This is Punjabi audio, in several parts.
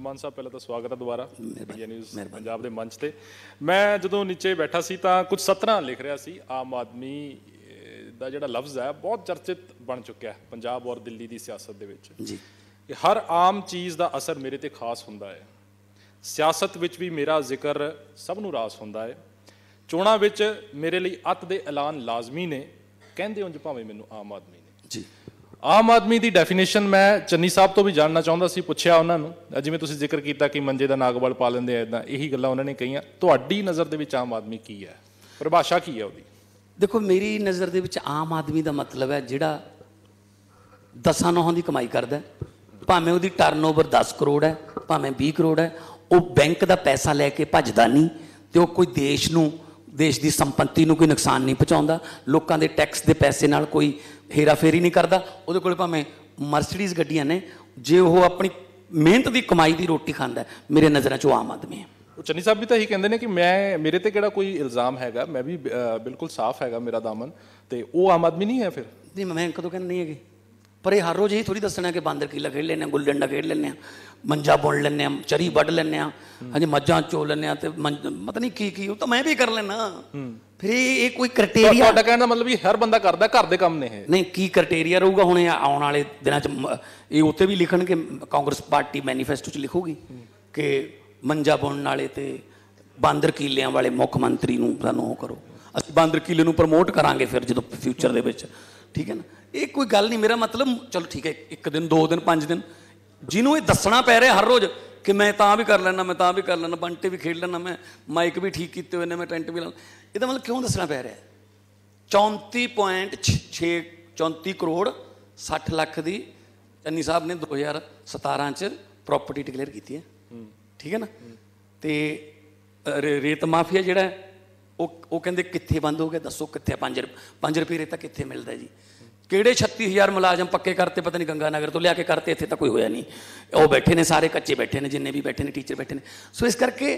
ਮਾਨ ਸਾਹਿਬ ਪਹਿਲਾਂ ਤਾਂ ਸਵਾਗਤ ਹੈ ਦੁਬਾਰਾ ਮੀਡੀਆ ਨਿਊਜ਼ ਪੰਜਾਬ ਦੇ ਮੰਚ ਤੇ ਮੈਂ ਜਦੋਂ ਨੀਚੇ ਬੈਠਾ ਸੀ ਤਾਂ ਕੁਝ ਸਤਰਾਂ ਲਿਖ ਰਿਹਾ ਸੀ ਆਮ ਆਦਮੀ ਦਾ ਜਿਹੜਾ ਲਫ਼ਜ਼ ਹੈ ਬਹੁਤ ਚਰਚਿਤ ਬਣ ਚੁੱਕਿਆ ਹੈ ਪੰਜਾਬ ਔਰ ਦਿੱਲੀ ਦੀ ਸਿਆਸਤ ਦੇ ਵਿੱਚ ਜੀ ਹਰ ਆਮ ਚੀਜ਼ ਦਾ ਅਸਰ ਮੇਰੇ ਤੇ ਖਾਸ ਹੁੰਦਾ ਹੈ ਸਿਆਸਤ ਵਿੱਚ ਵੀ ਮੇਰਾ ਜ਼ਿਕਰ ਸਭ ਨੂੰ ਰਾਸ ਹੁੰਦਾ ਹੈ ਚੋਣਾਂ ਵਿੱਚ ਮੇਰੇ ਲਈ ਅੱਤ ਦੇ ਐਲਾਨ ਲਾਜ਼ਮੀ ਨੇ ਕਹਿੰਦੇ ਉਂਝ ਭਾਵੇਂ ਮੈਨੂੰ ਆਮ ਆਦਮੀ ਨੇ ਜੀ ਆਮ ਆਦਮੀ ਦੀ ਡੈਫੀਨੇਸ਼ਨ ਮੈਂ ਚੰਨੀ ਸਾਹਿਬ ਤੋਂ ਵੀ ਜਾਣਨਾ ਚਾਹੁੰਦਾ ਸੀ ਪੁੱਛਿਆ ਉਹਨਾਂ ਨੂੰ ਜਿਵੇਂ ਤੁਸੀਂ ਜ਼ਿਕਰ ਕੀਤਾ ਕਿ ਮੰਜੇ ਦਾ ਨਾਗਵਾਲ ਪਾ ਲੈਂਦੇ ਆ ਇਦਾਂ ਇਹੀ ਗੱਲਾਂ ਉਹਨਾਂ ਨੇ ਕਹੀਆਂ ਤੁਹਾਡੀ ਨਜ਼ਰ ਦੇ ਵਿੱਚ ਆਮ ਆਦਮੀ ਕੀ ਹੈ ਪਰਿਭਾਸ਼ਾ ਕੀ ਹੈ ਉਹਦੀ ਦੇਖੋ ਮੇਰੀ ਨਜ਼ਰ ਦੇ ਵਿੱਚ ਆਮ ਆਦਮੀ ਦਾ ਮਤਲਬ ਹੈ ਜਿਹੜਾ ਦਸਾਂ ਨੌਹਾਂ ਦੀ ਕਮਾਈ ਕਰਦਾ ਭਾਵੇਂ ਉਹਦੀ ਟਰਨਓਵਰ 10 ਕਰੋੜ ਹੈ ਭਾਵੇਂ 20 ਕਰੋੜ ਹੈ ਉਹ ਬੈਂਕ ਦਾ ਪੈਸਾ ਲੈ ਕੇ ਭੱਜਦਾ ਨਹੀਂ ਤੇ ਉਹ ਕੋਈ ਦੇਸ਼ ਨੂੰ ਦੇਸ਼ ਦੀ ਸੰਪਤੀ ਨੂੰ ਕੋਈ ਨੁਕਸਾਨ ਨਹੀਂ ਪਹੁੰਚਾਉਂਦਾ ਲੋਕਾਂ ਦੇ ਟੈਕਸ ਦੇ ਪੈਸੇ ਨਾਲ ਕੋਈ ਹੇਰਾਫੇਰੀ ਨਹੀਂ ਕਰਦਾ ਉਹਦੇ ਕੋਲ ਭਾਵੇਂ ਮਰਸੀਡੀਜ਼ ਗੱਡੀਆਂ ਨੇ ਜੇ ਉਹ ਆਪਣੀ ਮਿਹਨਤ ਦੀ ਕਮਾਈ ਦੀ ਰੋਟੀ ਖਾਂਦਾ ਮੇਰੇ ਨਜ਼ਰਾਂ 'ਚ ਉਹ ਆਮ ਆਦਮੀ ਹੈ ਉਹ ਚੰਨੀ ਸਾਹਿਬ ਵੀ ਤਾਂ ਇਹੀ ਕਹਿੰਦੇ ਨੇ ਕਿ ਮੈਂ ਮੇਰੇ ਤੇ ਕਿਹੜਾ ਕੋਈ ਇਲਜ਼ਾਮ ਹੈਗਾ ਮੈਂ ਵੀ ਬਿਲਕੁਲ ਸਾਫ਼ ਹੈਗਾ ਮੇਰਾ ਦਾਮਨ ਤੇ ਉਹ ਆਮ ਆਦਮੀ ਨਹੀਂ ਹੈ ਫਿਰ ਨਹੀਂ ਮੈਂ ਕਦੋਂ ਕਹਿੰਦਾ ਨਹੀਂ ਹੈਗੇ ਪਰ ਇਹ ਹਰ ਰੋਜ਼ ਇਹ ਥੋੜੀ ਦੱਸਣਾ ਕਿ ਬਾਂਦਰ ਕੀ ਖੇਡ ਲੈਨੇ ਗੁੱਲ ਡੰਡਾ ਖੇਡ ਲੈਨੇ ਆ ਮੰਜਾ ਬੁਣ ਲੈਨੇ ਆ ਚਰੀ ਵੱਢ ਲੈਨੇ ਆ ਹਾਂਜੀ ਮੱਝਾਂ ਚੋ ਲੈਨੇ ਆ ਤੇ ਮਤ ਨਹੀਂ ਕੀ ਕੀ ਉਹ ਤਾਂ ਮੈਂ ਵੀ ਕਰ ਲੈਣਾ ਫਿਰ ਇਹ ਕੋਈ ਕ੍ਰਾਈਟੇਰੀਆ ਤੁਹਾਡਾ ਕਹਿਣ ਦਾ ਮਤਲਬ ਵੀ ਹਰ ਬੰਦਾ ਕਰਦਾ ਘਰ ਦੇ ਕੰਮ ਨੇ ਇਹ ਨਹੀਂ ਕੀ ਕ੍ਰਾਈਟੇਰੀਆ ਰਹੂਗਾ ਹੁਣ ਆਉਣ ਵਾਲੇ ਦਿਨਾਂ 'ਚ ਇਹ ਉੱਤੇ ਵੀ ਲਿਖਣ ਕਿ ਕਾਂਗਰਸ ਪਾਰਟੀ ਮੈਨੀਫੈਸਟੋ 'ਚ ਲਿਖੂਗੀ ਕਿ ਮੰਜਾ ਬੁਣਨ ਵਾਲੇ ਤੇ ਬਾਂਦਰ ਕੀਲਿਆਂ ਵਾਲੇ ਮੁੱਖ ਮੰਤਰੀ ਨੂੰ ਸਾਨੂੰ ਉਹ ਕਰੋ ਅਸੀਂ ਬਾਂਦਰ ਕਿਲੇ ਨੂੰ ਪ੍ਰਮੋਟ ਕਰਾਂਗੇ ਫਿਰ ਜਦੋਂ ਫਿਊਚਰ ਦੇ ਵਿੱਚ ਠੀਕ ਹੈ ਨਾ ਇਹ ਕੋਈ ਗੱਲ ਨਹੀਂ ਮੇਰਾ ਮਤਲਬ ਚਲੋ ਠੀਕ ਹੈ ਇੱਕ ਦਿਨ ਦੋ ਦਿਨ ਪੰਜ ਦਿਨ ਜਿਹਨੂੰ ਇਹ ਦੱਸਣਾ ਪੈ ਰਿਹਾ ਹਰ ਰੋਜ਼ ਕਿ ਮੈਂ ਤਾਂ ਵੀ ਕਰ ਲੈਣਾ ਮੈਂ ਤਾਂ ਵੀ ਕਰ ਲੈਣਾ ਬੰਟੇ ਵੀ ਖੇਡ ਲੈਣਾ ਮੈਂ ਮਾਈਕ ਵੀ ਠੀਕ ਕੀਤੇ ਹੋਏ ਨੇ ਮੈਂ ਟੈਂਟ ਵੀ ਲਾ ਇਹਦਾ ਮਤਲਬ ਕਿਉਂ ਦੱਸਣਾ ਪੈ ਰਿਹਾ 34.6 34 ਕਰੋੜ 60 ਲੱਖ ਦੀ ਚੰਨੀ ਸਾਹਿਬ ਨੇ 2017 ਚ ਪ੍ਰਾਪਰਟੀ ਡਿਕਲੇਅਰ ਕੀਤੀ ਹੈ ਠੀਕ ਹੈ ਨਾ ਤੇ ਰੇਤ ਮਾਫੀਆ ਜਿਹੜਾ ਉਹ ਉਹ ਕਹਿੰਦੇ ਕਿੱਥੇ ਬੰਦ ਹੋ ਗਿਆ ਦੱਸੋ ਕਿੱਥੇ 5 5 ਰੁਪਏ ਤਾਂ ਕਿੱਥੇ ਮਿਲਦਾ ਜੀ ਕਿਹੜੇ 36000 ਮੁਲਾਜ਼ਮ ਪੱਕੇ ਕਰਤੇ ਪਤਾ ਨਹੀਂ ਗੰਗਾ ਨਗਰ ਤੋਂ ਲਿਆ ਕੇ ਕਰਤੇ ਇੱਥੇ ਤਾਂ ਕੋਈ ਹੋਇਆ ਨਹੀਂ ਉਹ ਬੈਠੇ ਨੇ ਸਾਰੇ ਕੱਚੇ ਬੈਠੇ ਨੇ ਜਿੰਨੇ ਵੀ ਬੈਠੇ ਨੇ ਟੀਚਰ ਬੈਠੇ ਨੇ ਸੋ ਇਸ ਕਰਕੇ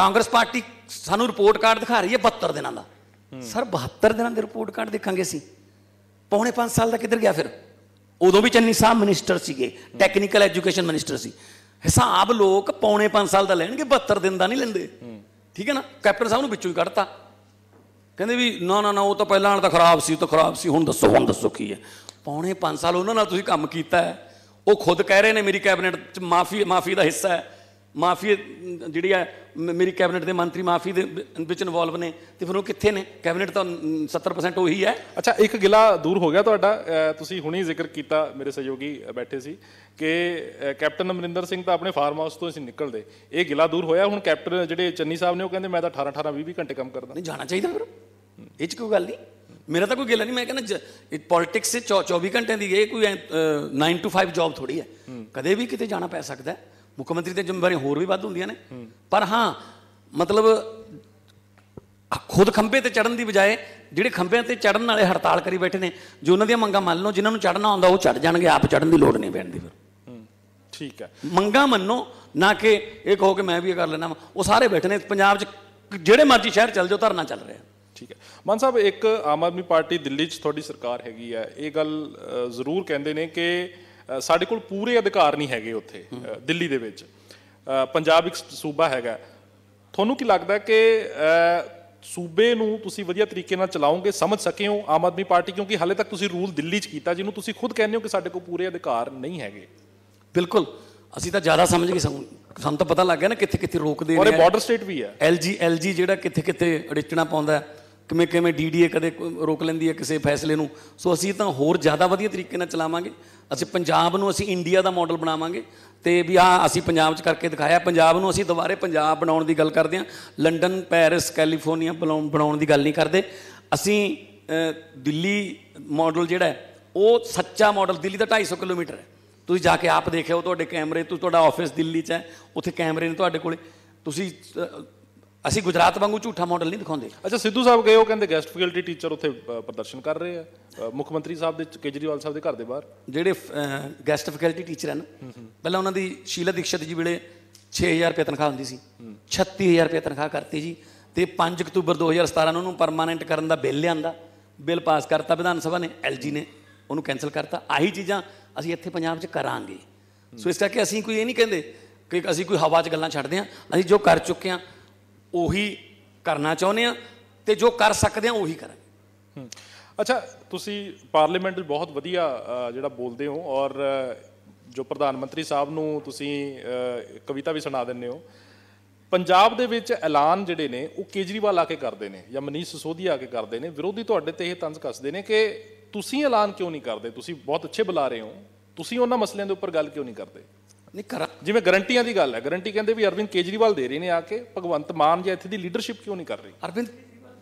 ਕਾਂਗਰਸ ਪਾਰਟੀ ਸਾਨੂੰ ਰਿਪੋਰਟ ਕਾਰਡ ਦਿਖਾ ਰਹੀ ਹੈ 72 ਦਿਨਾਂ ਦਾ ਸਰ 72 ਦਿਨਾਂ ਦੇ ਰਿਪੋਰਟ ਕਾਰਡ ਦੇਖਾਂਗੇ ਅਸੀਂ ਪੌਣੇ 5 ਸਾਲ ਦਾ ਕਿੱਧਰ ਗਿਆ ਫਿਰ ਉਦੋਂ ਵੀ ਚੰਨੀ ਸਾਹਿਬ ਮਿਨਿਸਟਰ ਸੀਗੇ ਟੈਕਨੀਕਲ ਐਜੂਕੇਸ਼ਨ ਮਿਨਿਸਟਰ ਸੀ ਹਿਸਾਬ ਲੋਕ ਪੌਣੇ 5 ਸਾਲ ਦਾ ਲੈਣਗੇ 72 ਦਿਨ ਦਾ ਨਹੀਂ ਲੈਂਦੇ ਠੀਕ ਹੈ ਨਾ ਕੈਪਟਨ ਸਾਹਿਬ ਨੂੰ ਵਿੱਚੋਂ ਹੀ ਕੱਢਤਾ ਕਹਿੰਦੇ ਵੀ ਨਾ ਨਾ ਨਾ ਉਹ ਤਾਂ ਪਹਿਲਾਂ ਤਾਂ ਖਰਾਬ ਸੀ ਉਹ ਤਾਂ ਖਰਾਬ ਸੀ ਹੁਣ ਦੱਸੋ ਹੁਣ ਦੱਸੋ ਕੀ ਹੈ ਪੌਣੇ 5 ਸਾਲ ਉਹਨਾਂ ਨਾਲ ਤੁਸੀਂ ਕੰਮ ਕੀਤਾ ਹੈ ਉਹ ਖੁਦ ਕਹਿ ਰਹੇ ਨੇ ਮੇਰੀ ਕੈਬਨਿਟ ਚ ਮਾਫੀ ਮਾਫੀ ਦਾ ਹਿੱਸਾ ਹੈ ਮਾਫੀ ਜਿਹੜੀ ਹੈ ਮੇਰੀ ਕੈਬਨਿਟ ਦੇ ਮੰਤਰੀ ਮਾਫੀ ਦੇ ਵਿੱਚ ਇਨਵੋਲਵ ਨੇ ਤੇ ਫਿਰ ਉਹ ਕਿੱਥੇ ਨੇ ਕੈਬਨਿਟ ਤਾਂ 70% ਉਹੀ ਹੈ ਅੱਛਾ ਇੱਕ ਗਿਲਾ ਦੂਰ ਹੋ ਗਿਆ ਤੁਹਾਡਾ ਤੁਸੀਂ ਹੁਣੇ ਜ਼ਿਕਰ ਕੀਤਾ ਮੇਰੇ ਸਹਿਯੋਗੀ ਬੈਠੇ ਸੀ ਕਿ ਕੈਪਟਨ ਅਮਰਿੰਦਰ ਸਿੰਘ ਤਾਂ ਆਪਣੇ ਫਾਰਮ ਹਾਊਸ ਤੋਂ ਅਸੀਂ ਨਿਕਲਦੇ ਇਹ ਗਿਲਾ ਦੂਰ ਹੋਇਆ ਹੁਣ ਕੈਪਟਨ ਜਿਹੜੇ ਚੰਨੀ ਸਾਹਿਬ ਨੇ ਉਹ ਕਹਿੰਦੇ ਮੈਂ ਤਾਂ 18 18 20 20 ਘੰਟੇ ਕੰਮ ਕਰਦਾ ਨਹੀਂ ਜਾਣਾ ਚਾਹੀਦਾ ਫਿਰ ਇਹ ਚ ਕੋਈ ਗੱਲ ਨਹੀਂ ਮੇਰਾ ਤਾਂ ਕੋਈ ਗਿਲਾ ਨਹੀਂ ਮੈਂ ਕਹਿੰਦਾ ਪੋਲਿਟਿਕਸ 24 ਘੰਟੇ ਦੀ ਇਹ ਕੋਈ 9 ਟੂ 5 ਜੌਬ ਥੋੜੀ ਹੈ ਕਦੇ ਵੀ ਕਿਤੇ ਜਾਣਾ ਪੈ ਸਕਦਾ ਹੈ ਮੁੱਖ ਮੰਤਰੀ ਦੇ ਜ਼ਿੰਮੇਵਾਰੀਆਂ ਹੋਰ ਵੀ ਵੱਧ ਹੁੰਦੀਆਂ ਨੇ ਪਰ ਹਾਂ ਮਤਲਬ ਖੁਦ ਖੰਭੇ ਤੇ ਚੜਨ ਦੀ ਬਜਾਏ ਜਿਹੜੇ ਖੰਭਿਆਂ ਤੇ ਚੜਨ ਵਾਲੇ ਹੜਤਾਲ ਕਰੀ ਬੈਠੇ ਨੇ ਜੋ ਉਹਨਾਂ ਦੀਆਂ ਮੰਗਾਂ ਮੰਨ ਲਓ ਜਿਨ੍ਹਾਂ ਨੂੰ ਚੜਨਾ ਆਉਂਦਾ ਉਹ ਚੜ ਜਾਣਗੇ ਆਪ ਚੜਨ ਦੀ ਲੋੜ ਨਹੀਂ ਪੈਂਦੀ ਫਿਰ ਠੀਕ ਹੈ ਮੰਗਾਂ ਮੰਨੋ ਨਾ ਕਿ ਇਹ ਕਹੋ ਕਿ ਮੈਂ ਵੀ ਇਹ ਕਰ ਲੈਣਾ ਉਹ ਸਾਰੇ ਬੈਠੇ ਨੇ ਪੰਜਾਬ 'ਚ ਜਿਹੜੇ ਮਰਜ਼ੀ ਸ਼ਹਿਰ ਚੱਲ ਜਾਓ ਧਰਨਾ ਚੱਲ ਰਿਹਾ ਠੀਕ ਹੈ ਮਨ ਸਾਹਿਬ ਇੱਕ ਆਮ ਆਦਮੀ ਪਾਰਟੀ ਦਿੱਲੀ 'ਚ ਤੁਹਾਡੀ ਸਰਕਾਰ ਹੈਗੀ ਹੈ ਇਹ ਗੱਲ ਜ਼ਰੂਰ ਕਹਿੰਦੇ ਨੇ ਕਿ ਸਾਡੇ ਕੋਲ ਪੂਰੇ ਅਧਿਕਾਰ ਨਹੀਂ ਹੈਗੇ ਉੱਥੇ ਦਿੱਲੀ ਦੇ ਵਿੱਚ ਪੰਜਾਬ ਇੱਕ ਸੂਬਾ ਹੈਗਾ ਤੁਹਾਨੂੰ ਕੀ ਲੱਗਦਾ ਕਿ ਸੂਬੇ ਨੂੰ ਤੁਸੀਂ ਵਧੀਆ ਤਰੀਕੇ ਨਾਲ ਚਲਾਓਗੇ ਸਮਝ ਸਕੇ ਹੋ ਆਮ ਆਦਮੀ ਪਾਰਟੀ ਕਿਉਂਕਿ ਹਾਲੇ ਤੱਕ ਤੁਸੀਂ ਰੂਲ ਦਿੱਲੀ 'ਚ ਕੀਤਾ ਜਿਹਨੂੰ ਤੁਸੀਂ ਖੁਦ ਕਹਿੰਦੇ ਹੋ ਕਿ ਸਾਡੇ ਕੋਲ ਪੂਰੇ ਅਧਿਕਾਰ ਨਹੀਂ ਹੈਗੇ ਬਿਲਕੁਲ ਅਸੀਂ ਤਾਂ ਜ਼ਿਆਦਾ ਸਮਝ ਗਏ ਸਾਨੂੰ ਤਾਂ ਪਤਾ ਲੱਗ ਗਿਆ ਨਾ ਕਿੱਥੇ ਕਿੱਥੇ ਰੋਕਦੇ ਨੇ ਔਰ ਬਾਰਡਰ ਸਟੇਟ ਵੀ ਹੈ ਐਲਜੀ ਐਲਜੀ ਜਿਹੜਾ ਕਿੱਥੇ ਕਿੱਥੇ ਅੜਿੱਚਣਾ ਪਾਉਂਦਾ ਹੈ ਕਿਵੇਂ ਕਿਵੇਂ ਡੀਡੀਏ ਕਦੇ ਰੋਕ ਲੈਂਦੀ ਹੈ ਕਿਸੇ ਫੈਸਲੇ ਨੂੰ ਸੋ ਅਸੀਂ ਤਾਂ ਹੋਰ ਜ਼ਿਆਦਾ ਵਧੀਆ ਤਰੀਕੇ ਨਾਲ ਚਲਾਵਾਂਗੇ ਅਸੀਂ ਪੰਜਾਬ ਨੂੰ ਅਸੀਂ ਇੰਡੀਆ ਦਾ ਮਾਡਲ ਬਣਾਵਾਂਗੇ ਤੇ ਵੀ ਆ ਅਸੀਂ ਪੰਜਾਬ 'ਚ ਕਰਕੇ ਦਿਖਾਇਆ ਪੰਜਾਬ ਨੂੰ ਅਸੀਂ ਦੁਬਾਰੇ ਪੰਜਾਬ ਬਣਾਉਣ ਦੀ ਗੱਲ ਕਰਦੇ ਹਾਂ ਲੰਡਨ ਪੈਰਿਸ ਕੈਲੀਫੋਰਨੀਆ ਬਣਾਉਣ ਦੀ ਗੱਲ ਨਹੀਂ ਕਰਦੇ ਅਸੀਂ ਦਿੱਲੀ ਮਾਡਲ ਜਿਹੜਾ ਉਹ ਸੱਚਾ ਮਾਡਲ ਦਿੱਲੀ ਦਾ 250 ਕਿਲੋਮੀਟਰ ਹੈ ਤੁਸੀਂ ਜਾ ਕੇ ਆਪ ਦੇਖਿਓ ਤੁਹਾਡੇ ਕੈਮਰੇ ਤੁਹਾਡਾ ਆਫਿਸ ਦਿੱਲੀ 'ਚ ਹੈ ਉੱਥੇ ਕੈਮਰੇ ਨੇ ਤੁਹਾਡੇ ਕੋਲੇ ਤੁਸੀਂ ਅਸੀਂ ਗੁਜਰਾਤ ਵਾਂਗੂ ਝੂਠਾ ਮਾਡਲ ਨਹੀਂ ਦਿਖਾਉਂਦੇ ਅੱਛਾ ਸਿੱਧੂ ਸਾਹਿਬ ਗਏ ਉਹ ਕਹਿੰਦੇ ਗੈਸਟ ਫੈਕਲਟੀ ਟੀਚਰ ਉੱਥੇ ਪ੍ਰਦਰਸ਼ਨ ਕਰ ਰਹੇ ਆ ਮੁੱਖ ਮੰਤਰੀ ਸਾਹਿਬ ਦੇ ਕੇਜਰੀਵਾਲ ਸਾਹਿਬ ਦੇ ਘਰ ਦੇ ਬਾਹਰ ਜਿਹੜੇ ਗੈਸਟ ਫੈਕਲਟੀ ਟੀਚਰ ਹਨ ਪਹਿਲਾਂ ਉਹਨਾਂ ਦੀ ਸ਼ੀਲਾ ਦੀਕਸ਼ਤ ਜੀ ਵੇਲੇ 6000 ਰੁਪਏ ਤਨਖਾਹ ਹੁੰਦੀ ਸੀ 36000 ਰੁਪਏ ਤਨਖਾਹ ਕਰਤੀ ਜੀ ਤੇ 5 ਅਕਤੂਬਰ 2017 ਨੂੰ ਉਹਨੂੰ ਪਰਮਾਨੈਂਟ ਕਰਨ ਦਾ ਬਿੱਲ ਲਿਆਂਦਾ ਬਿੱਲ ਪਾਸ ਕਰਤਾ ਵਿਧਾਨ ਸਭਾ ਨੇ ਐਲਜੀ ਨੇ ਉਹਨੂੰ ਕੈਨਸਲ ਕਰਤਾ ਆਹੀ ਚੀਜ਼ਾਂ ਅਸੀਂ ਇੱਥੇ ਪੰਜਾਬ 'ਚ ਕਰਾਂਗੇ ਸੋ ਇਸ ਕਰਕੇ ਅਸੀਂ ਕੋਈ ਇਹ ਨਹੀਂ ਕਹਿੰਦੇ ਕਿ ਅਸੀਂ ਕੋਈ ਹਵਾ 'ਚ ਗੱਲਾਂ ਛੱਡਦੇ ਹਾਂ ਅਸੀਂ ਜੋ ਕਰ ਚੁੱਕੇ ਹਾਂ ਉਹੀ ਕਰਨਾ ਚਾਹੁੰਦੇ ਆ ਤੇ ਜੋ ਕਰ ਸਕਦੇ ਆ ਉਹੀ ਕਰਾਂਗੇ ਅੱਛਾ ਤੁਸੀਂ ਪਾਰਲੀਮੈਂਟ ਵਿੱਚ ਬਹੁਤ ਵਧੀਆ ਜਿਹੜਾ ਬੋਲਦੇ ਹੋ ਔਰ ਜੋ ਪ੍ਰਧਾਨ ਮੰਤਰੀ ਸਾਹਿਬ ਨੂੰ ਤੁਸੀਂ ਕਵਿਤਾ ਵੀ ਸੁਣਾ ਦਿੰਦੇ ਹੋ ਪੰਜਾਬ ਦੇ ਵਿੱਚ ਐਲਾਨ ਜਿਹੜੇ ਨੇ ਉਹ ਕੇਜਰੀਵਾਲ ਆ ਕੇ ਕਰਦੇ ਨੇ ਜਾਂ ਮਨੀਸ਼ ਸਿਸੋਦੀਆ ਆ ਕੇ ਕਰਦੇ ਨੇ ਵਿਰੋਧੀ ਤੁਹਾਡੇ ਤੇ ਇਹ ਤੰਜ਼ ਕੱਸਦੇ ਨੇ ਕਿ ਤੁਸੀਂ ਐਲਾਨ ਕਿਉਂ ਨਹੀਂ ਕਰਦੇ ਤੁਸੀਂ ਬਹੁਤ ਅੱਛੇ ਬੁਲਾ ਰਹੇ ਹੋ ਤੁਸੀਂ ਉਹਨਾਂ ਮਸਲਿਆਂ ਦੇ ਉੱਪਰ ਗੱਲ ਕਿਉਂ ਨਹੀਂ ਕਰਦੇ ਨਹੀਂ ਕਰ ਜਿਵੇਂ ਗਰੰਟੀਆਂ ਦੀ ਗੱਲ ਹੈ ਗਰੰਟੀ ਕਹਿੰਦੇ ਵੀ ਅਰਵਿੰਦ ਕੇਜਰੀਵਾਲ ਦੇ ਰਹੇ ਨੇ ਆ ਕੇ ਭਗਵੰਤ ਮਾਨ ਜੀ ਇੱਥੇ ਦੀ ਲੀਡਰਸ਼ਿਪ ਕਿਉਂ ਨਹੀਂ ਕਰ ਰਹੀ ਅਰਵਿੰਦ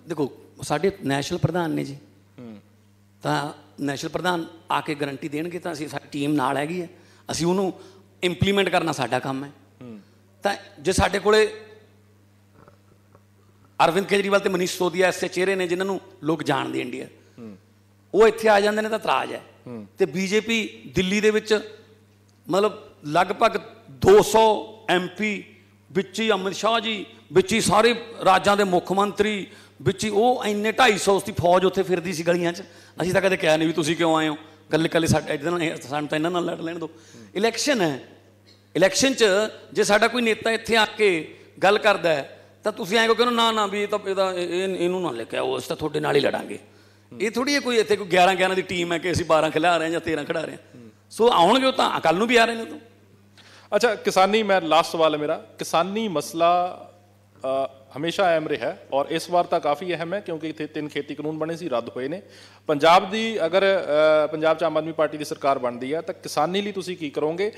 ਦੇਖੋ ਸਾਡੇ ਨੈਸ਼ਨਲ ਪ੍ਰਧਾਨ ਨੇ ਜੀ ਤਾਂ ਨੈਸ਼ਨਲ ਪ੍ਰਧਾਨ ਆ ਕੇ ਗਰੰਟੀ ਦੇਣਗੇ ਤਾਂ ਅਸੀਂ ਸਾਡੀ ਟੀਮ ਨਾਲ ਹੈਗੀ ਹੈ ਅਸੀਂ ਉਹਨੂੰ ਇੰਪਲੀਮੈਂਟ ਕਰਨਾ ਸਾਡਾ ਕੰਮ ਹੈ ਤਾਂ ਜੇ ਸਾਡੇ ਕੋਲੇ ਅਰਵਿੰਦ ਕੇਜਰੀਵਾਲ ਤੇ ਮਨੀਸ਼ ਸੋਦੀਆ ਐਸੇ ਚਿਹਰੇ ਨੇ ਜਿਨ੍ਹਾਂ ਨੂੰ ਲੋਕ ਜਾਣਦੇ ਇੰਡੀਆ ਉਹ ਇੱਥੇ ਆ ਜਾਂਦੇ ਨੇ ਤਾਂ ਤਰਾਜ ਹੈ ਤੇ ਬੀਜੇਪੀ ਦਿੱਲੀ ਦੇ ਵਿੱਚ ਮਤਲਬ ਲਗਭਗ 200 ਐਮਪੀ ਵਿੱਚ ਹੀ ਅਮਰ ਸ਼ਾਹ ਜੀ ਵਿੱਚ ਹੀ ਸਾਰੇ ਰਾਜਾਂ ਦੇ ਮੁੱਖ ਮੰਤਰੀ ਵਿੱਚ ਹੀ ਉਹ ਐਨੇ 250 ਦੀ ਫੌਜ ਉੱਥੇ ਫਿਰਦੀ ਸੀ ਗਲੀਆਂ 'ਚ ਅਸੀਂ ਤਾਂ ਕਦੇ ਕਿਹਾ ਨਹੀਂ ਵੀ ਤੁਸੀਂ ਕਿਉਂ ਆਏ ਹੋ ਕੱਲੇ ਕੱਲੇ ਸਾਡੇ ਇਦਾਂ ਨਾਲ ਸਾਨੂੰ ਤਾਂ ਇਹਨਾਂ ਨਾਲ ਲੜ ਲੈਣ ਦਿਓ ਇਲੈਕਸ਼ਨ ਹੈ ਇਲੈਕਸ਼ਨ 'ਚ ਜੇ ਸਾਡਾ ਕੋਈ ਨੇਤਾ ਇੱਥੇ ਆ ਕੇ ਗੱਲ ਕਰਦਾ ਹੈ ਤਾਂ ਤੁਸੀਂ ਐਂ ਕਿਉਂ ਕਹਿੰਦੇ ਨਾ ਨਾ ਵੀ ਇਹ ਤਾਂ ਇਹਦਾ ਇਹਨੂੰ ਨਾ ਲੈ ਕੇ ਆਓ ਅਸੀਂ ਤਾਂ ਤੁਹਾਡੇ ਨਾਲ ਹੀ ਲੜਾਂਗੇ ਇਹ ਥੋੜੀ ਹੈ ਕੋਈ ਇੱਥੇ ਕੋਈ 11 11 ਦੀ ਟੀਮ ਹੈ ਕਿ ਅਸੀਂ 12 ਖਿਲਾ ਰਹੇ ਹਾਂ ਜਾਂ 13 ਖਿਡਾ ਰਹੇ ਹਾਂ ਸੋ ਆਉਣਗੇ ਤਾਂ ਕੱਲ ਨੂੰ ਵੀ ਆ ਰਹੇ ਨੇ ਤਾਂ ਅੱਛਾ ਕਿਸਾਨੀ ਮੈਂ ਲਾਸਟ ਸਵਾਲ ਹੈ ਮੇਰਾ ਕਿਸਾਨੀ ਮਸਲਾ ਹਮੇਸ਼ਾ ਐਮ ਰਿਹਾ ਔਰ ਇਸ ਵਾਰ ਤਾਂ ਕਾਫੀ ਅਹਿਮ ਹੈ ਕਿਉਂਕਿ ਇੱਥੇ ਤਿੰਨ ਖੇਤੀ ਕਾਨੂੰਨ ਬਣੇ ਸੀ ਰੱਦ ਹੋਏ ਨੇ ਪੰਜਾਬ ਦੀ ਅਗਰ ਪੰਜਾਬ ਚ ਆਮ ਆਦਮੀ ਪਾਰਟੀ ਦੀ ਸਰਕਾਰ ਬਣਦੀ ਹੈ ਤਾਂ ਕਿਸਾਨੀ ਲਈ ਤੁਸੀਂ ਕੀ ਕਰੋਗੇ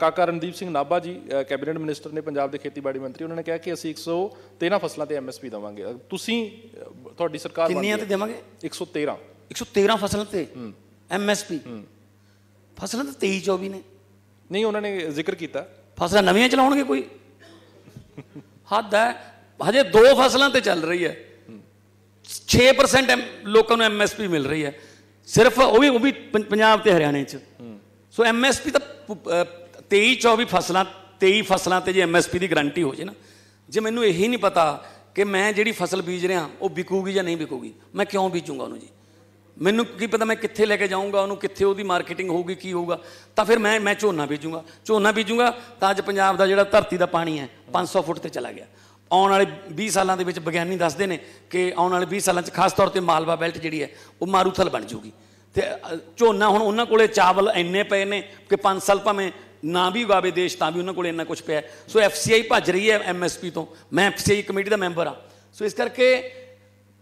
ਕਾਕਾ ਰਣਦੀਪ ਸਿੰਘ ਨਾਭਾ ਜੀ ਕੈਬਨਿਟ ਮਿਨਿਸਟਰ ਨੇ ਪੰਜਾਬ ਦੇ ਖੇਤੀਬਾੜੀ ਮੰਤਰੀ ਉਹਨਾਂ ਨੇ ਕਿਹਾ ਕਿ ਅਸੀਂ 113 ਫਸਲਾਂ ਤੇ ਐਮਐਸਪੀ ਦਵਾਂਗੇ ਤੁਸੀਂ ਤੁਹਾਡੀ ਸਰਕਾਰ ਕਿੰਨੀਆਂ ਤੇ ਦੇਵਾਂਗੇ 113 113 ਫਸਲਾਂ ਤੇ ਐਮਐਸਪੀ ਫਸਲਾਂ ਤੇ 23 24 ਨੇ ਨਹੀਂ ਉਹਨਾਂ ਨੇ ਜ਼ਿਕਰ ਕੀਤਾ ਫਸਲਾਂ ਨਵੀਆਂ ਚਲਾਉਣਗੇ ਕੋਈ ਹੱਦ ਹੈ ਹਜੇ ਦੋ ਫਸਲਾਂ ਤੇ ਚੱਲ ਰਹੀ ਹੈ 6% ਲੋਕਾਂ ਨੂੰ ਐਮਐਸਪੀ ਮਿਲ ਰਹੀ ਹੈ ਸਿਰਫ ਉਹ ਵੀ ਉਹ ਵੀ ਪੰਜਾਬ ਤੇ ਹਰਿਆਣੇ ਚ ਸੋ ਐਮਐਸਪੀ ਤਾਂ 23 24 ਫਸਲਾਂ 23 ਫਸਲਾਂ ਤੇ ਜੇ ਐਮਐਸਪੀ ਦੀ ਗਾਰੰਟੀ ਹੋ ਜੇ ਨਾ ਜੇ ਮੈਨੂੰ ਇਹੀ ਨਹੀਂ ਪਤਾ ਕਿ ਮੈਂ ਜਿਹੜੀ ਫਸਲ ਬੀਜ ਰਿਹਾ ਉਹ ਵਿਕੂਗੀ ਜਾਂ ਨਹੀਂ ਵਿਕੂਗੀ ਮੈਂ ਕਿਉਂ ਬੀਜੂਗਾ ਉਹਨੂੰ ਜੀ ਮੈਨੂੰ ਕੀ ਪਤਾ ਮੈਂ ਕਿੱਥੇ ਲੈ ਕੇ ਜਾਊਂਗਾ ਉਹਨੂੰ ਕਿੱਥੇ ਉਹਦੀ ਮਾਰਕੀਟਿੰਗ ਹੋਊਗੀ ਕੀ ਹੋਊਗਾ ਤਾਂ ਫਿਰ ਮੈਂ ਮੈਂ ਝੋਨਾ ਬੀਜੂਗਾ ਝੋਨਾ ਬੀਜੂਗਾ ਤਾਂ ਅੱਜ ਪੰਜਾਬ ਦਾ ਜਿਹੜਾ ਧਰਤੀ ਦਾ ਪਾਣੀ ਹੈ 500 ਫੁੱਟ ਤੇ ਚਲਾ ਗਿਆ ਆਉਣ ਵਾਲੇ 20 ਸਾਲਾਂ ਦੇ ਵਿੱਚ ਵਿਗਿਆਨੀ ਦੱਸਦੇ ਨੇ ਕਿ ਆਉਣ ਵਾਲੇ 20 ਸਾਲਾਂ 'ਚ ਖਾਸ ਤੌਰ ਤੇ ਮਾਲਵਾ ਬੈਲਟ ਜਿਹੜੀ ਹੈ ਉਹ ਮਾਰੂਥਲ ਬਣ ਜੂਗੀ ਤੇ ਝੋਨਾ ਹੁਣ ਉਹਨਾਂ ਕੋਲੇ ਚਾਵਲ ਇੰਨੇ ਪਏ ਨੇ ਕਿ 5 ਸਾਲ ਭਾਵੇਂ ਨਾ ਵੀ ਉਗਾਵੇ ਦੇਸ਼ ਤਾਂ ਵੀ ਉਹਨਾਂ ਕੋਲੇ ਇੰਨਾ ਕੁਝ ਪਿਆ ਸੋ ਐਫਸੀਆਈ ਭੱਜ ਰਹੀ ਹੈ ਐਮਐਸਪੀ ਤੋਂ ਮੈਂ ਐਫਸੀਆਈ ਕਮੇਟੀ ਦਾ ਮੈਂਬਰ ਆ ਸੋ ਇਸ ਕਰਕੇ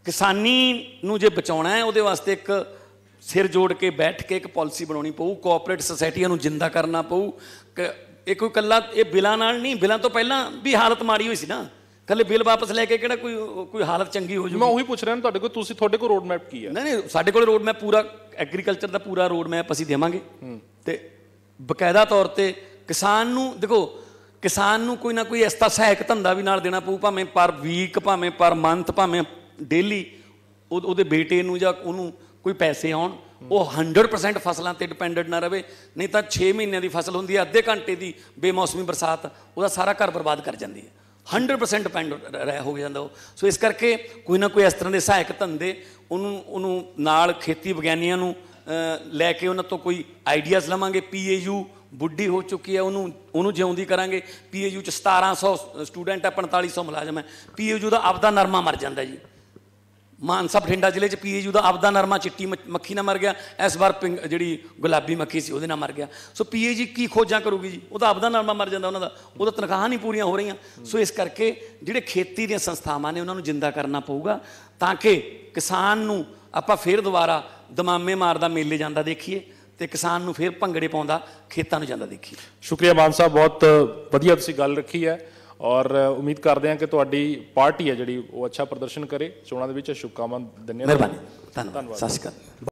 ਕਿਸਾਨੀ ਨੂੰ ਜੇ ਬਚਾਉਣਾ ਹੈ ਉਹਦੇ ਵਾਸਤੇ ਇੱਕ ਸਿਰ ਜੋੜ ਕੇ ਬੈਠ ਕੇ ਇੱਕ ਪਾਲਿਸੀ ਬਣਾਉਣੀ ਪਊ ਕੋਆਪਰੇਟ ਸੁਸਾਇਟੀਆਂ ਨੂੰ ਜਿੰਦਾ ਕਰਨਾ ਪਊ ਇਹ ਕੋਈ ਕੱਲਾ ਇਹ ਬਿਲਾਂ ਨਾਲ ਨਹੀਂ ਬਿਲਾਂ ਤੋਂ ਪਹਿਲਾਂ ਵੀ ਹਾਲਤ ਮਾੜੀ ਹੋਈ ਸੀ ਨਾ ਕੱਲੇ ਬਿੱਲ ਵਾਪਸ ਲੈ ਕੇ ਕਿਹੜਾ ਕੋਈ ਕੋਈ ਹਾਲਤ ਚੰਗੀ ਹੋ ਜੂ ਮੈਂ ਉਹੀ ਪੁੱਛ ਰਿਹਾ ਹਾਂ ਤੁਹਾਡੇ ਕੋਲ ਤੁਸੀਂ ਤੁਹਾਡੇ ਕੋਲ ਰੋਡ ਮੈਪ ਕੀ ਹੈ ਨਹੀਂ ਨਹੀਂ ਸਾਡੇ ਕੋਲ ਰੋਡ ਮੈਪ ਪੂਰਾ ਐਗਰੀਕਲਚਰ ਦਾ ਪੂਰਾ ਰੋਡ ਮੈਪ ਅਸੀਂ ਦੇਵਾਂਗੇ ਤੇ ਬਕਾਇਦਾ ਤੌਰ ਤੇ ਕਿਸਾਨ ਨੂੰ ਦੇਖੋ ਕਿਸਾਨ ਨੂੰ ਕੋਈ ਨਾ ਕੋਈ ਇਸ ਤਰ੍ਹਾਂ ਸਹਾਇਕ ਧੰਦਾ ਵੀ ਨਾਲ ਦੇਣਾ ਪਊ ਭਾਵੇਂ ਪਰ ਵੀਕ ਭਾਵੇਂ ਪਰ ਮੰਥ ਭਾਵੇਂ ਡੇਲੀ ਉਹਦੇ ਬੇਟੇ ਨੂੰ ਜਾਂ ਉਹਨੂੰ ਕੋਈ ਪੈਸੇ ਆਉਣ ਉਹ 100% ਫਸਲਾਂ ਤੇ ਡਿਪੈਂਡਡ ਨਾ ਰਵੇ ਨਹੀਂ ਤਾਂ 6 ਮਹੀਨਿਆਂ ਦੀ ਫਸਲ ਹੁੰਦੀ ਹੈ ਅੱਧੇ ਘੰਟੇ ਦੀ ਬੇਮੌਸਮੀ ਬਰਸਾਤ ਉਹਦਾ ਸਾਰਾ ਘਰ ਬਰਬਾਦ ਕਰ ਜਾਂਦੀ ਹੈ 100% ਡਿਪੈਂਡ ਰਹਿ ਹੋ ਜਾਂਦਾ ਉਹ ਸੋ ਇਸ ਕਰਕੇ ਕੋਈ ਨਾ ਕੋਈ ਇਸ ਤਰ੍ਹਾਂ ਦੇ ਸਹਾਇਕ ਧੰਦੇ ਉਹਨੂੰ ਉਹਨੂੰ ਨਾਲ ਖੇਤੀ ਵਿਗਿਆਨੀਆਂ ਨੂੰ ਲੈ ਕੇ ਉਹਨਾਂ ਤੋਂ ਕੋਈ ਆਈਡੀਆਜ਼ ਲਵਾਂਗੇ ਪੀਏਯੂ ਬੁੱਢੀ ਹੋ ਚੁੱਕੀ ਹੈ ਉਹਨੂੰ ਉਹਨੂੰ ਜਿਉਂਦੀ ਕਰਾਂਗੇ ਪੀਏਯੂ ਚ 1700 ਸਟੂਡੈਂਟ ਹੈ 4500 ਮੁਲਾਜ਼ਮ ਹੈ ਪੀਏਯੂ ਦਾ ਆਪਦਾ ਨਰਮਾ ਮਰ ਜਾਂਦਾ ਜੀ ਮਾਨਸਾ ਭਿੰਡਾ ਜ਼ਿਲ੍ਹੇ 'ਚ ਪੀਏਯੂ ਦਾ ਆਪਦਾ ਨਰਮਾ ਚਿੱਟੀ ਮੱਖੀ ਨਾਲ ਮਰ ਗਿਆ ਇਸ ਵਾਰ ਜਿਹੜੀ ਗੁਲਾਬੀ ਮੱਖੀ ਸੀ ਉਹਦੇ ਨਾਲ ਮਰ ਗਿਆ ਸੋ ਪੀਏਜੀ ਕੀ ਖੋਜਾਂ ਕਰੂਗੀ ਜੀ ਉਹਦਾ ਆਪਦਾ ਨਰਮਾ ਮਰ ਜਾਂਦਾ ਉਹਨਾਂ ਦਾ ਉਹਦਾ ਤਨਖਾਹਾਂ ਨਹੀਂ ਪੂਰੀਆਂ ਹੋ ਰਹੀਆਂ ਸੋ ਇਸ ਕਰਕੇ ਜਿਹੜੇ ਖੇਤੀ ਦੀਆਂ ਸੰਸਥਾਵਾਂ ਨੇ ਉਹਨਾਂ ਨੂੰ ਜਿੰਦਾ ਕਰਨਾ ਪਊਗਾ ਤਾਂ ਕਿ ਕਿਸਾਨ ਨੂੰ ਆਪਾਂ ਫੇਰ ਦੁਬਾਰਾ ਦਮਾਮੇ ਮਾਰਦਾ ਮੇਲੇ ਜਾਂਦਾ ਦੇਖੀਏ ਤੇ ਕਿਸਾਨ ਨੂੰ ਫੇਰ ਭੰਗੜੇ ਪਾਉਂਦਾ ਖੇਤਾਂ ਨੂੰ ਜਾਂਦਾ ਦੇਖੀਏ ਸ਼ੁਕਰੀਆ ਮਾਨ ਸਾਹਿਬ ਬਹੁਤ ਵਧੀਆ ਤੁਸੀਂ ਗੱਲ ਰੱਖੀ ਹੈ ਔਰ ਉਮੀਦ ਕਰਦੇ ਹਾਂ ਕਿ ਤੁਹਾਡੀ ਪਾਰਟੀ ਹੈ ਜਿਹੜੀ ਉਹ ਅੱਛਾ ਪ੍ਰਦਰਸ਼ਨ ਕਰੇ ਚੋਣਾਂ ਦੇ ਵਿੱਚ ਸ਼ੁਭਕਾਮਨਾਵਾਂ ਦਿੰਨੇ ਮਿਹਰਬਾਨੀ ਧੰਨਵਾਦ ਸਤਿ ਸ਼੍ਰੀ ਅਕਾਲ